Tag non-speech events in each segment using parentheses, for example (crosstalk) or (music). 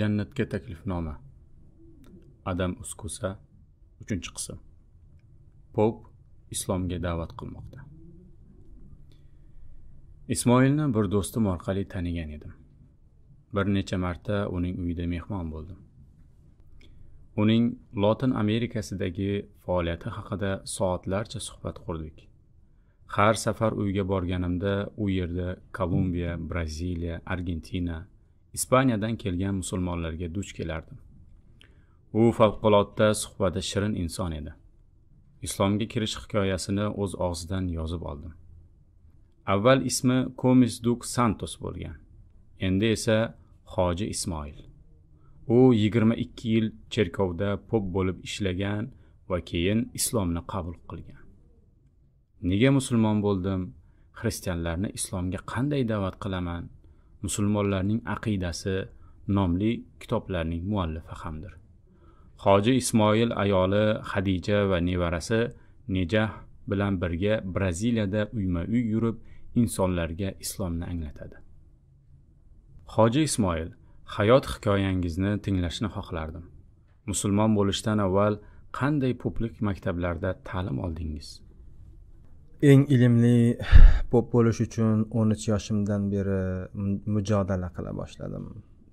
jannatga taklifnoma adam uskusa uchinchi qism pop islomga da'vat qilmoqda ismoilni bir do'stim orqali tanigan edim bir necha marta uning uyida mehmon bo'ldim uning lotin amerikasidagi faoliyati haqida soatlarcha suhbat qurdik har safar uyga borganimda u yerda kolumbiya braziliya argentina ispaniyadan kelgan musulmonlarga duch kelardim u favqulodda suhbati shirin inson edi islomga kirish hikoyasini o'z og'zidan yozib oldim avval ismi komis duk santos bo'lgan endi esa hoji ismoil u yigirma ikki yil cherkovda pop bo'lib ishlagan va keyin islomni qabul qilgan nega musulmon bo'ldim xristianlarni islomga qanday da'vat qilaman musulmonlarning aqidasi nomli kitoblarning muallifi hamdir hoji ismoil ayoli hadija va nevarasi nejah bilan birga braziliyada uyma uy yurib insonlarga islomni anglatadi hoji ismoil hayot hikoyangizni tinglashni xohlardim musulmon bo'lishdan avval qanday publik maktablarda ta'lim oldingiz eng ilmli pop bo'lish uchun o'n uch yoshimdan beri mujodala qila boshladim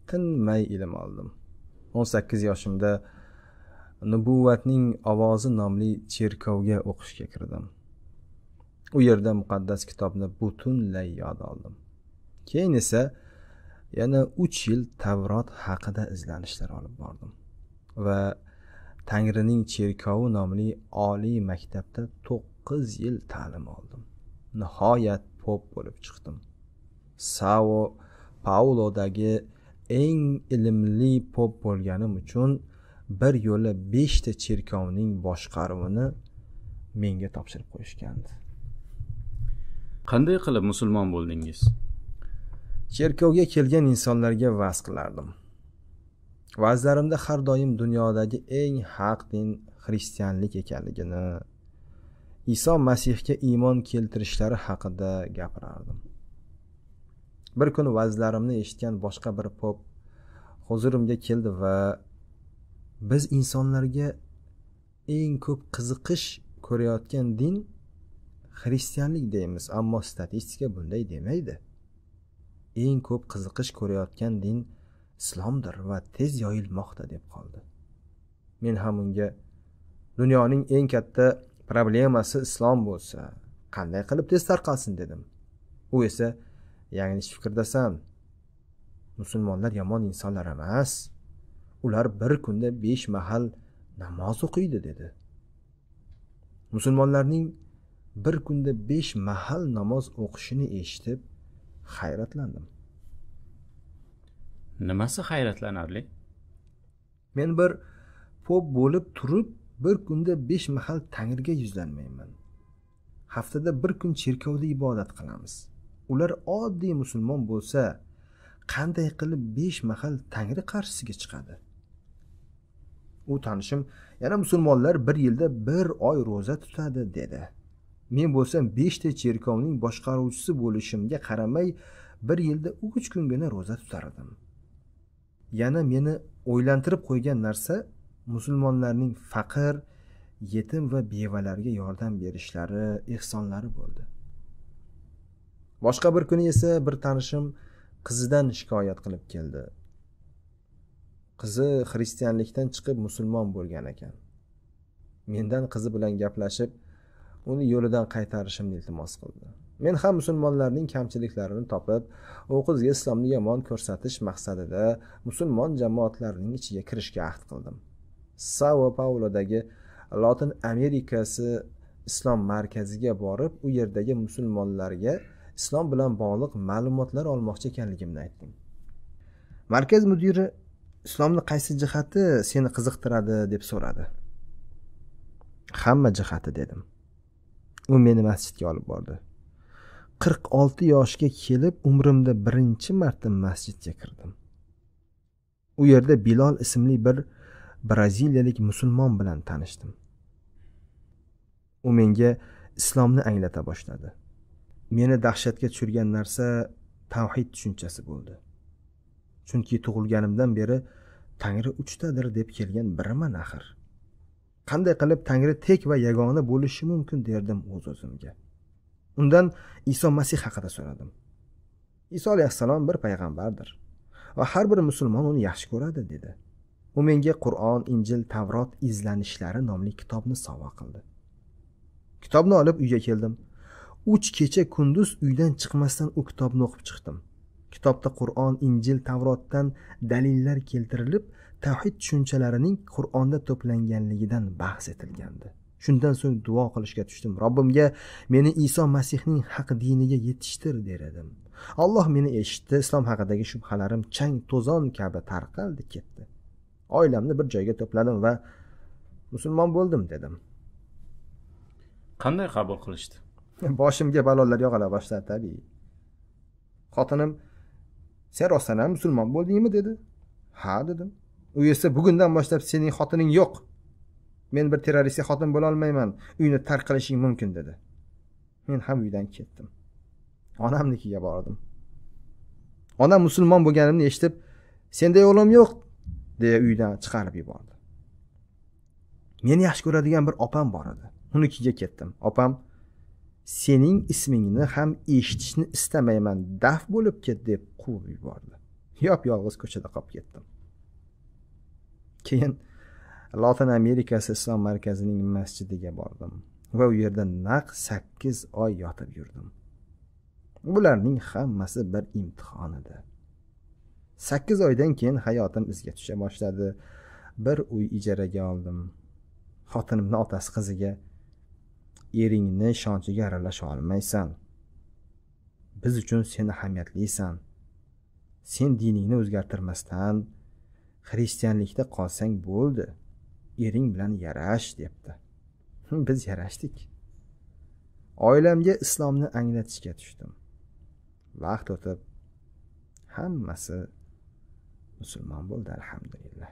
tinmay ilm oldim o'n sakkiz yoshimda nubuvatning ovozi nomli cherkovga o'qishga kirdim u yerda muqaddas kitobni butunlay yod oldim keyin esa yana uch yil tavrot haqida izlanishlar olib bordim va tangrining cherkovi nomli oliy maktabda to'qqiz to'qqiz yil ta'lim oldim nihoyat pop bo'lib chiqdim sao paulodagi eng ilmli pop bo'lganim uchun bir yo'la beshta cherkovning boshqaruvini menga topshirib qo'yishgandi qanday qilib musulmon bo'ldingiz cherkovga kelgan insonlarga va'z qilardim va'zlarimda har doim dunyodagi eng haq din xristianlik ekanligini iso masihga iymon keltirishlari haqida gapirardim bir kun va'zlarimni eshitgan boshqa bir pop huzurimga keldi va biz insonlarga eng ko'p qiziqish ko'rayotgan din xristianlik deymiz ammo statistika bunday demaydi eng ko'p qiziqish ko'rayotgan din islomdir va tez yoyilmoqda deb qoldi men ham unga dunyoning eng katta problemasi islom bo'lsa qanday qilib tez tarqalsin dedim u esa yanglish fikrdasan musulmonlar yomon insonlar emas ular bir kunda besh mahal namoz o'qiydi dedi musulmonlarning bir kunda besh mahal namoz o'qishini eshitib hayratlandim nimasi hayratlanarli men bir pop bo'lib turib bir kunda besh mahal tangriga yuzlanmayman haftada bir kun cherkovda ibodat qilamiz ular oddiy musulmon bo'lsa qanday qilib besh mahal tangri qarshisiga chiqadi u tanishim yana musulmonlar bir yilda bir oy ro'za tutadi dedi men bo'lsam beshta cherkovning boshqaruvchisi bo'lishimga qaramay bir yilda uch kungina ro'za tutardim yana meni o'ylantirib qo'ygan narsa musulmonlarning faqir yetim va bevalarga yordam berishlari ehsonlari bo'ldi boshqa bir kuni esa bir tanishim qizidan shikoyat qilib keldi qizi xristianlikdan chiqib musulmon bo'lgan ekan mendan qizi bilan gaplashib uni yo'lidan qaytarishimni iltimos qildi men ham musulmonlarning kamchiliklarini topib u qizga islomni yomon ko'rsatish maqsadida musulmon jamoatlarining ichiga kirishga ahd qildim sao paulodagi lotin amerikasi islom markaziga borib u yerdagi musulmonlarga islom bilan bog'liq ma'lumotlar olmoqchi ekanligimni aytdim markaz mudiri islomni qaysi jihati seni qiziqtiradi deb so'radi hamma jihati dedim u meni masjidga olib bordi qirq olti yoshga kelib umrimda birinchi marta masjidga kirdim u yerda bilol ismli bir braziliyalik musulmon bilan tanishdim u menga islomni anglata boshladi meni dahshatga tushirgan narsa tavhid tushunchasi bo'ldi chunki tug'ilganimdan beri tangri uchtadir deb kelgan biriman axir qanday qilib tangri tek va yagona bo'lishi mumkin derdim o'z o'zimga undan iso masih haqida so'radim iso alayhissalom bir payg'ambardir va har bir musulmon uni yaxshi ko'radi dedi u menga qur'on injil tavrot izlanishlari nomli kitobni sovg'a qildi kitobni olib uyga keldim uch kecha kunduz uydan chiqmasdan u kitobni o'qib chiqdim kitobda qur'on injil tavrotdan dalillar keltirilib tavhid tushunchalarining qur'onda to'planganligidan bahs etilgandi shundan so'ng duo qilishga tushdim robbimga meni iso masihning haq diniga yetishtir der edim alloh meni eshitdi islom haqidagi shubhalarim chang to'zon kabi tarqaldi ketdi oilamni bir joyga to'pladim va musulmon bo'ldim dedim qanday qabul qilishdi (laughs) boshimga balolar yog'ila boshladi tabiiy xotinim sen rostdan ham musulmon bo'ldingmi dedi ha dedim u esa bugundan boshlab sening xotining yo'q men bir terroristga xotin bo'lolmayman uyni tark qilishing mumkin dedi men ham uydan ketdim onamnikiga bordim onam musulmon bo'lganimni eshitib senday o'g'lim yo'q deya uydan chiqarib yubordi meni yaxshi ko'radigan bir opam bor edi unikiga ketdim opam sening ismingni ham eshitishni istamayman daf bo'lib ket deb quvib yubordi yop yolg'iz ko'chada qolib ketdim keyin lotin amerikasi islom markazining masjidiga bordim va u yerda naq sakkiz oy yotib yurdim bularning hammasi bir imtihon edi sakkiz oydan keyin hayotim izga tusha boshladi bir uy ijaraga oldim xotinimni otasi qiziga eringni ishonchiga aralasha olmaysan biz uchun sen ahamiyatlisan sen diningni o'zgartirmasdan xristianlikda qolsang bo'ldi ering bilan yarash debdi (laughs) biz yarashdik oilamga islomni anglatishga tushdim vaqt o'tib hammasi musulmon bo'ldi alhamdulillah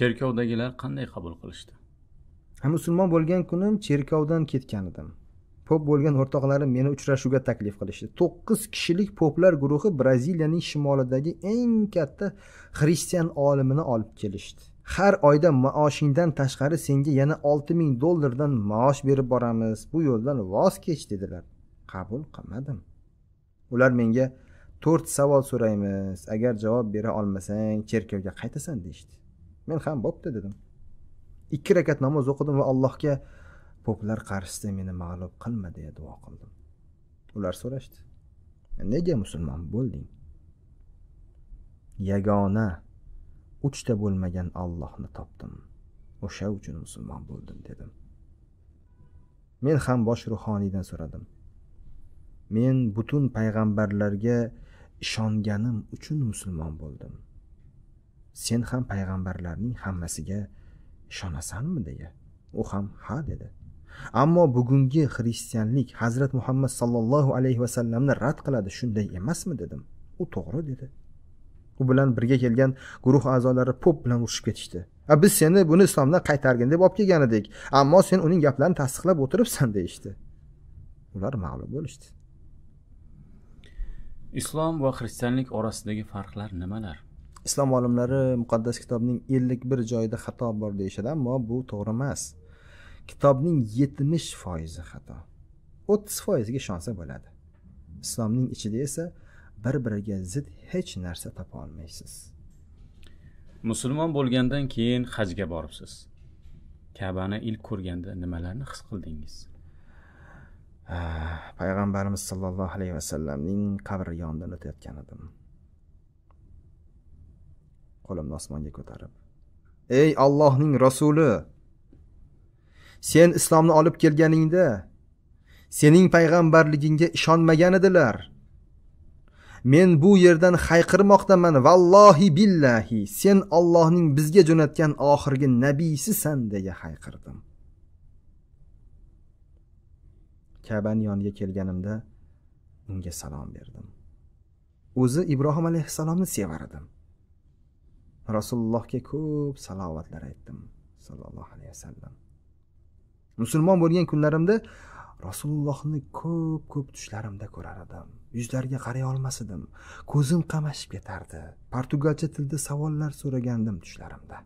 cherkovdagilar qanday qabul qilishdi musulmon bo'lgan kunim cherkovdan ketgan edim pop bo'lgan o'rtoqlarim meni uchrashuvga taklif qilishdi to'qqiz kishilik poplar guruhi braziliyaning shimolidagi eng katta xristian olimini olib kelishdi har oyda maoshingdan tashqari senga yana olti ming dollardan maosh berib boramiz bu yo'ldan voz kech dedilar qabul qilmadim ular menga to'rt savol so'raymiz agar javob bera olmasang cherkovga qaytasan deyishdi men ham bo'pti dedim ikki rakat namoz o'qidim va allohga poplar qarshisida meni mag'lub qilma deya duo qildim ular so'rashdi nega musulmon bo'lding yagona uchta bo'lmagan ollohni topdim o'sha uchun musulmon bo'ldim dedim men ham bosh ruhoniydan so'radim men butun payg'ambarlarga ishonganim uchun musulmon bo'ldim sen ham payg'ambarlarning hammasiga ishonasanmi deya u ham ha dedi ammo bugungi xristianlik hazrat muhammad sollallohu alayhi vasallamni rad qiladi shunday emasmi dedim u to'g'ri dedi u bilan birga kelgan guruh a'zolari pop bilan urushib ketishdi a biz seni buni islomdan qaytargin deb olib kelgan edik ammo sen uning gaplarini tasdiqlab o'tiribsan deyishdi ular mag'lub bo'lishdi islom va xristianlik orasidagi farqlar nimalar islom olimlari muqaddas kitobning ellik bir joyida xato bor deyishadi ammo bu to'g'ri emas kitobning yetmish foizi xato o'ttiz foiziga ishonsa bo'ladi islomning ichida esa bir biriga zid hech narsa topa olmaysiz musulmon bo'lgandan keyin hajga boribsiz kabani ilk ko'rganda nimalarni his qildingiz Ah, payg'ambarimiz sollallohu alayhi vasallamning qabri yonidan o'tayotgan edim qo'limni osmonga ko'tarib ey allohning rasuli sen islomni olib kelganingda sening payg'ambarligingga ishonmagan edilar men bu yerdan hayqirmoqdaman vallohi billahi sen ollohning bizga jo'natgan oxirgi nabiysisan deya hayqirdim kabani yoniga kelganimda unga salom berdim o'zi ibrohim alayhissalomni sevar edim rasulullohga ko'p salovatlar aytdim sallallohu alayhi vasallam musulmon bo'lgan kunlarimda rasulullohni ko'p ko'p tushlarimda ko'rar edim yuzlariga qaray olmas edim ko'zim qamashib ketardi portugalcha tilda savollar so'ragandim tushlarimda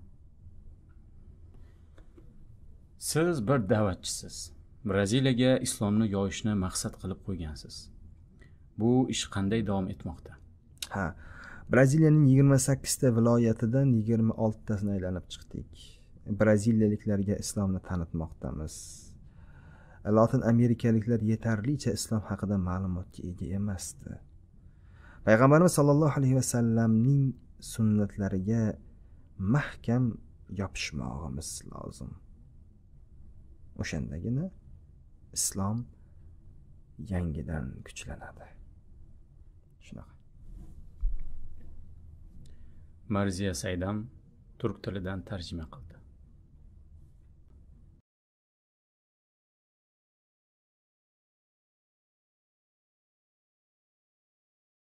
siz bir da'vatchisiz braziliyaga islomni yoyishni maqsad qilib qo'ygansiz bu ish qanday davom etmoqda ha braziliyaning yigirma sakkizta viloyatidan yigirma oltitasini aylanib chiqdik braziliyaliklarga islomni tanitmoqdamiz lotin amerikaliklar yetarlicha islom haqida ma'lumotga ega emasdi payg'ambarimiz sollallohu alayhi vasallamning sunnatlariga mahkam yopishmog'imiz lozim o'shandagina islom yangidan kuchlanadi shunaqa marziya saydam turk tilidan tarjima qildi